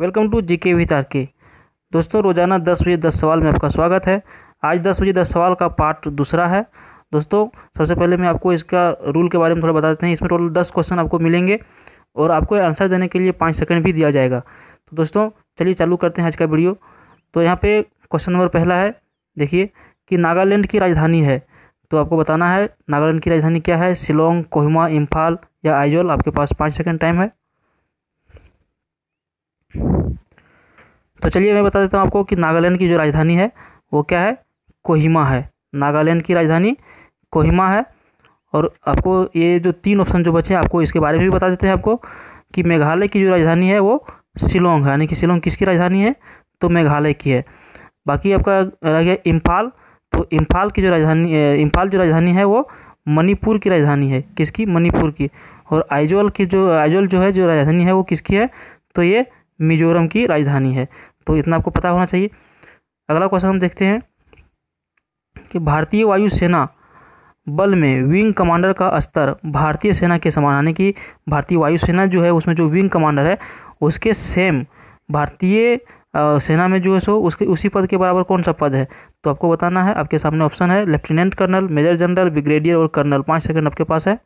welcome to जी के वितार के दोस्तों रोज़ाना दस बजे दस सवाल में आपका स्वागत है आज दस बजे दस सवाल का पार्ट दूसरा है दोस्तों सबसे पहले मैं आपको इसका रूल के बारे में थोड़ा बता देते हैं इसमें टोटल दस क्वेश्चन आपको मिलेंगे और आपको आंसर देने के लिए पाँच सेकेंड भी दिया जाएगा तो दोस्तों चलिए चालू करते हैं आज का वीडियो तो यहाँ पर क्वेश्चन नंबर पहला है देखिए कि नागालैंड की राजधानी है तो आपको बताना है नागालैंड की राजधानी क्या है शिलोंग कोहिमा इम्फाल या आइजोल आपके पास पाँच सेकेंड टाइम है तो चलिए मैं बता देता हूँ आपको कि नागालैंड की जो राजधानी है वो क्या है कोहिमा है नागालैंड की राजधानी कोहिमा है और आपको ये जो तीन ऑप्शन जो बचे हैं आपको इसके बारे में भी बता देते हैं आपको कि मेघालय की जो राजधानी है वो शिलोंग है यानी कि शिलोंग किसकी राजधानी है तो मेघालय की है बाकी आपका रह गया इम्फाल तो इम्फाल की जो राजधानी इम्फाल जो राजधानी है वो मणिपुर की राजधानी है किसकी मणिपुर की और आइजोल की जो आइजोल जो है जो राजधानी है वो किसकी है तो ये मिजोरम की राजधानी है तो इतना आपको पता होना चाहिए अगला क्वेश्चन हम देखते हैं कि भारतीय वायुसेना बल में विंग कमांडर का स्तर भारतीय सेना के समान यानी कि भारतीय वायुसेना जो है उसमें जो विंग कमांडर है उसके सेम भारतीय सेना में जो है सो उसके उसी पद के बराबर कौन सा पद है तो आपको बताना है आपके सामने ऑप्शन है lieutenant colonel major general brigadier और कर्नल पाँच सेकेंड आपके पास है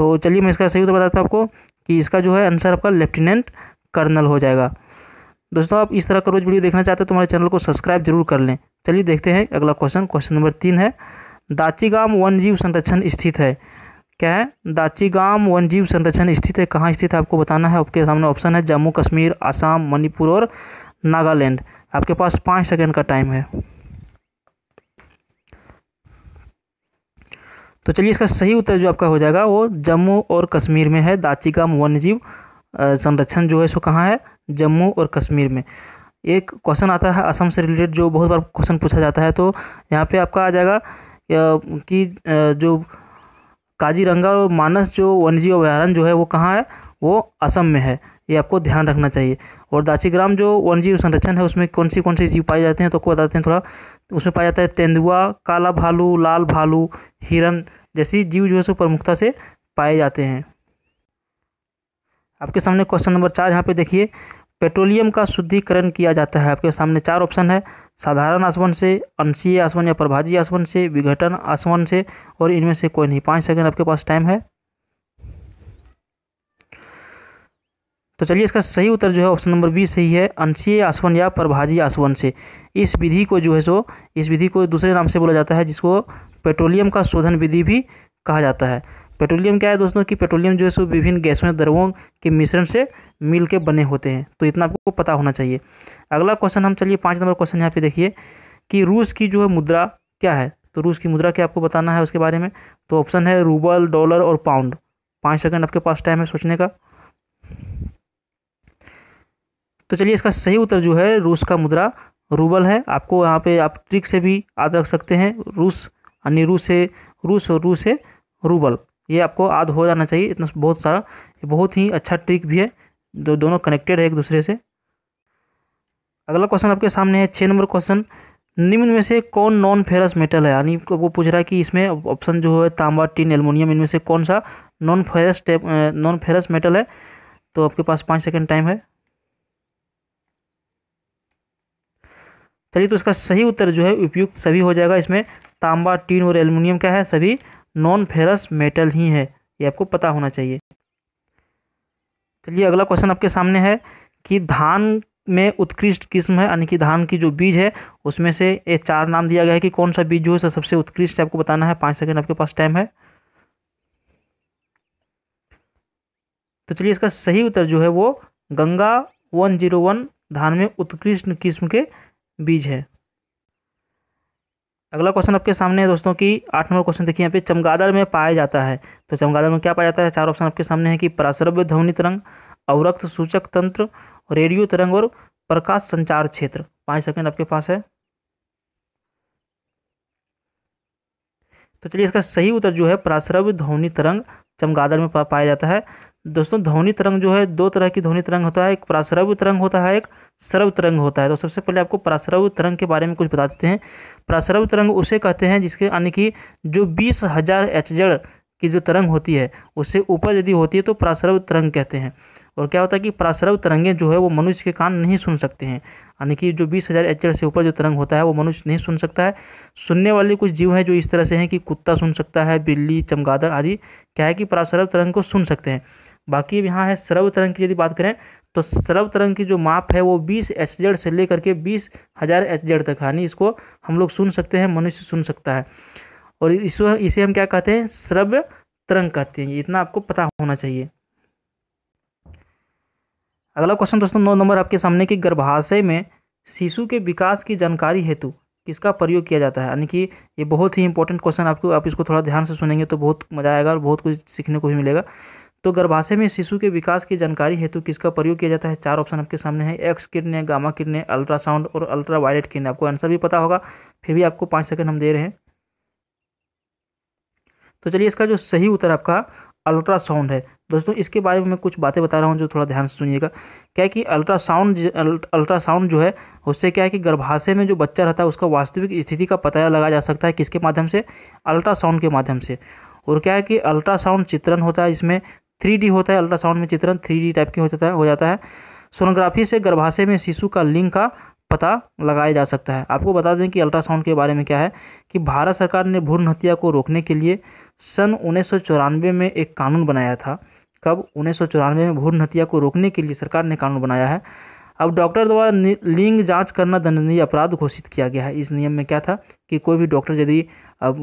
तो चलिए मैं इसका सही उत्तर बताता हूँ आपको कि इसका जो है आंसर आपका लेफ्टिनेंट कर्नल हो जाएगा दोस्तों आप इस तरह का रोज़ वीडियो देखना चाहते हो तो हमारे चैनल को सब्सक्राइब जरूर कर लें चलिए देखते हैं अगला क्वेश्चन क्वेश्चन नंबर तीन है दाचीगाम जीव संरक्षण स्थित है क्या है दाचीगाम जीव संरक्षण स्थित है कहाँ स्थित है आपको बताना है आपके सामने ऑप्शन है जम्मू कश्मीर आसाम मणिपुर और नागालैंड आपके पास पाँच सेकेंड का टाइम है तो चलिए इसका सही उत्तर जो आपका हो जाएगा वो जम्मू और कश्मीर में है दाचीगाम वन्यजीव संरक्षण जो है सो कहाँ है जम्मू और कश्मीर में एक क्वेश्चन आता है असम से रिलेटेड जो बहुत बार क्वेश्चन पूछा जाता है तो यहाँ पे आपका आ जाएगा कि जो काजीरंगा और मानस जो वन्यजीव अभ्यारण्य जो है वो कहाँ है वो असम में है ये आपको ध्यान रखना चाहिए और दाचीग्राम जो वन जीव संरक्षण है उसमें कौन सी कौन से जीव पाए जाते हैं तो आपको बताते हैं थोड़ा उसमें पाया जाता है तेंदुआ काला भालू लाल भालू हिरन जैसी जीव जो है सो प्रमुखता से पाए जाते हैं आपके सामने क्वेश्चन नंबर चार यहाँ पे देखिए पेट्रोलियम का शुद्धिकरण किया जाता है आपके सामने चार ऑप्शन है साधारण आसमन से अंशीय आसमन या प्रभाजी आसमन से विघटन आसमन से और इनमें से कोई नहीं पाँच सेकंड आपके पास टाइम है तो चलिए इसका सही उत्तर जो है ऑप्शन नंबर बी सही है अंशीय आसवन या प्रभाजी आसवन से इस विधि को जो है सो इस विधि को दूसरे नाम से बोला जाता है जिसको पेट्रोलियम का शोधन विधि भी कहा जाता है पेट्रोलियम क्या है दोस्तों कि पेट्रोलियम जो है सो विभिन्न गैसों या द्रवों के मिश्रण से मिल के बने होते हैं तो इतना आपको पता होना चाहिए अगला क्वेश्चन हम चलिए पाँच नंबर क्वेश्चन यहाँ पे देखिए कि रूस की जो है मुद्रा क्या है तो रूस की मुद्रा क्या आपको बताना है उसके बारे में तो ऑप्शन है रूबल डॉलर और पाउंड पाँच सेकेंड आपके पास टाइम है सोचने का तो चलिए इसका सही उत्तर जो है रूस का मुद्रा रूबल है आपको यहाँ पे आप ट्रिक से भी याद रख सकते हैं रूस यानी रूस से रूस और रूस से रूबल ये आपको याद हो जाना चाहिए इतना बहुत सारा बहुत ही अच्छा ट्रिक भी है जो दोनों कनेक्टेड है एक दूसरे से अगला क्वेश्चन आपके सामने है छः नंबर क्वेश्चन निम्न में से कौन नॉन फेरस मेटल है यानी वो पूछ रहा है कि इसमें ऑप्शन जो है तांबा टीन एलमोनियम इनमें से कौन सा non ferrous non ferrous metal है तो आपके पास पाँच सेकेंड टाइम है चलिए तो इसका सही उत्तर जो है उपयुक्त सभी हो जाएगा इसमें तांबा टीन और एल्युमिनियम क्या है सभी नॉन फेरस मेटल ही है ये आपको पता होना चाहिए चलिए अगला क्वेश्चन आपके सामने है कि धान में उत्कृष्ट किस्म है यानी कि धान की जो बीज है उसमें से ये चार नाम दिया गया है कि कौन सा बीज जो है सबसे उत्कृष्ट आपको बताना है पाँच सेकंड आपके पास टाइम है तो चलिए इसका सही उत्तर जो है वो गंगा वन जीरो वन धान में उत्कृष्ट किस्म के बीज है अगला क्वेश्चन आपके सामने है दोस्तों कि आठ नंबर क्वेश्चन देखिए यहाँ पे चमगादड़ में पाया जाता है तो चमगादड़ में क्या पाया जाता है चार ऑप्शन आपके सामने है कि पराश्रव्य ध्वनि तरंग अवरक्त सूचक तंत्र रेडियो तरंग और प्रकाश संचार क्षेत्र पाँच सेकेंड आपके पास है तो चलिए इसका सही उत्तर जो है पराश्रव्य ध्वनि तरंग चमगादड़ में पाया जाता है दोस्तों ध्वनि तरंग जो है दो तरह की ध्वनि तरंग होता है एक प्राश्रव्य तरंग होता है एक सर्व तरंग होता है तो सबसे पहले आपको प्राश्रव्य तरंग के बारे में कुछ बता देते हैं प्राश्रव्य तरंग उसे कहते हैं जिसके यानी कि जो बीस हज़ार जड़ की जो तरंग होती है उससे ऊपर यदि होती है तो प्राश्रव्य तरंग कहते हैं और क्या होता है कि प्राश्रव तरंगें जो है वो मनुष्य के कान नहीं सुन सकते हैं यानी कि जो बीस हज़ार एच से ऊपर जो तरंग होता है वो मनुष्य नहीं सुन सकता है सुनने वाले कुछ जीव हैं जो इस तरह से हैं कि कुत्ता सुन सकता है बिल्ली चमगादड़ आदि क्या है कि प्राश्रव तरंग को सुन सकते हैं बाकी अब यहाँ है सर्व तरंग की यदि बात करें तो सर्व तरंग की जो माप है वो बीस एच जेड से लेकर के बीस हज़ार एच जेड तक यानी इसको हम लोग सुन सकते हैं मनुष्य सुन सकता है और इसको इसे हम क्या कहते हैं सर्व तरंग कहते हैं इतना आपको पता होना चाहिए अगला क्वेश्चन दोस्तों नौ नंबर आपके सामने की गर्भाशय में शिशु के विकास की जानकारी हेतु किसका प्रयोग किया जाता है यानी कि ये बहुत ही इंपॉर्टेंट क्वेश्चन आपको आप इसको थोड़ा ध्यान से सुनेंगे तो बहुत मज़ा आएगा और बहुत कुछ सीखने को भी मिलेगा तो गर्भाशय में शिशु के विकास की जानकारी हेतु किसका प्रयोग किया जाता है चार ऑप्शन आपके सामने है एक्स किरण गामा किरण अल्ट्रासाउंड और अल्ट्रा वायलेट किरण आपको आंसर भी पता होगा फिर भी आपको पाँच सेकंड हम दे रहे हैं तो चलिए इसका जो सही उत्तर आपका अल्ट्रासाउंड है दोस्तों इसके बारे में मैं कुछ बातें बता रहा हूँ जो थोड़ा ध्यान से सुनिएगा क्या है कि अल्ट्रासाउंड अल्ट्रासाउंड जो है उससे क्या है कि गर्भाशय में जो बच्चा रहता है उसका वास्तविक स्थिति का पता लगाया जा सकता है किसके माध्यम से अल्ट्रासाउंड के माध्यम से और क्या है कि अल्ट्रासाउंड चित्रण होता है इसमें थ्री होता है अल्ट्रासाउंड में चित्रण थ्री टाइप के हो जाता है हो जाता है सोनोग्राफी से गर्भाशय में शिशु का लिंग का पता लगाया जा सकता है आपको बता दें कि अल्ट्रासाउंड के बारे में क्या है कि भारत सरकार ने भ्रूण हत्या को रोकने के लिए सन उन्नीस में एक कानून बनाया था कब उन्नीस में भ्रूण हत्या को रोकने के लिए सरकार ने कानून बनाया है अब डॉक्टर द्वारा लिंग जांच करना दंडनीय अपराध घोषित किया गया है इस नियम में क्या था कि कोई भी डॉक्टर यदि अब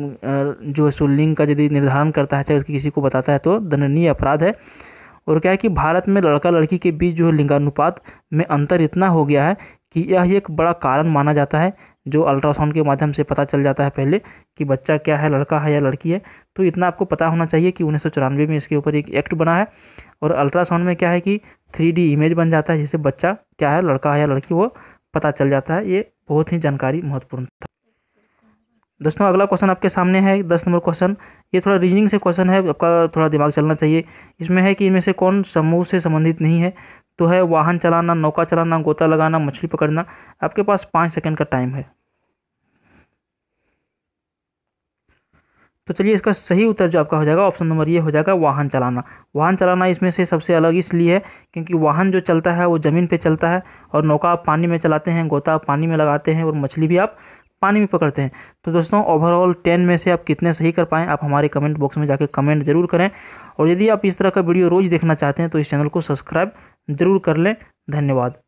जो है सो लिंग का यदि निर्धारण करता है चाहे उसकी किसी को बताता है तो दंडनीय अपराध है और क्या है कि भारत में लड़का लड़की के बीच जो है लिंगानुपात में अंतर इतना हो गया है कि यह एक बड़ा कारण माना जाता है जो अल्ट्रासाउंड के माध्यम से पता चल जाता है पहले कि बच्चा क्या है लड़का है या लड़की है तो इतना आपको पता होना चाहिए कि उन्नीस में इसके ऊपर एक एक्ट बना है और अल्ट्रासाउंड में क्या है कि थ्री इमेज बन जाता है जिससे बच्चा क्या है लड़का है या लड़की वो पता चल जाता है ये बहुत ही जानकारी महत्वपूर्ण था दोस्तों अगला क्वेश्चन आपके सामने है दस नंबर क्वेश्चन ये थोड़ा रीजनिंग से क्वेश्चन है आपका थोड़ा दिमाग चलना चाहिए इसमें है कि इनमें से कौन समूह से संबंधित नहीं है तो है वाहन चलाना नौका चलाना गोता लगाना मछली पकड़ना आपके पास पाँच सेकंड का टाइम है तो चलिए इसका सही उत्तर जो आपका हो जाएगा ऑप्शन नंबर ये हो जाएगा वाहन चलाना वाहन चलाना इसमें से सबसे अलग इसलिए है क्योंकि वाहन जो चलता है वो ज़मीन पे चलता है और नौका आप पानी में चलाते हैं गोता आप पानी में लगाते हैं और मछली भी आप पानी में पकड़ते हैं तो दोस्तों ओवरऑल टेन में से आप कितने सही कर पाएँ आप हमारे कमेंट बॉक्स में जाकर कमेंट जरूर करें और यदि आप इस तरह का वीडियो रोज़ देखना चाहते हैं तो इस चैनल को सब्सक्राइब जरूर कर लें धन्यवाद